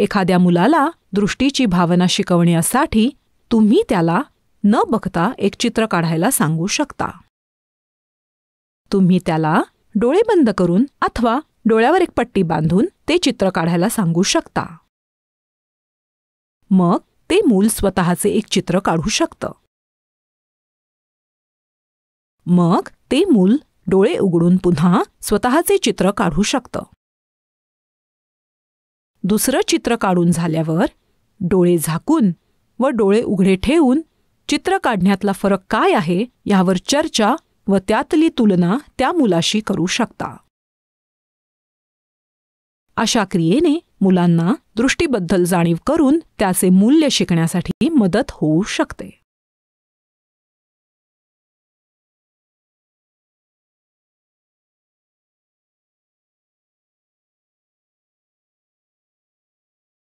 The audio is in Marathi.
एखाद्या मुलाला दृष्टीची भावना शिकवण्यासाठी तुम्ही त्याला न बघता एक चित्र काढायला सांगू शकता तुम्ही त्याला डोळे बंद करून अथवा डोळ्यावर एक पट्टी बांधून ते चित्र काढायला सांगू शकता मग ते मूल स्वतःचे एक चित्र काढू शकतं मग ते मूल डोळे उघडून पुन्हा स्वतःचे चित्र काढू शकतं दुसरं चित्र काढून झाल्यावर डोळे झाकून व डोळे उघडे ठेवून चित्र काढण्यातला फरक काय आहे यावर चर्चा व त्यातली तुलना त्या मुलाशी करू शकता अशा क्रियेने मुलांना दृष्टीबद्दल जाणीव करून त्याचे मूल्य शिकण्यासाठी मदत होऊ शकते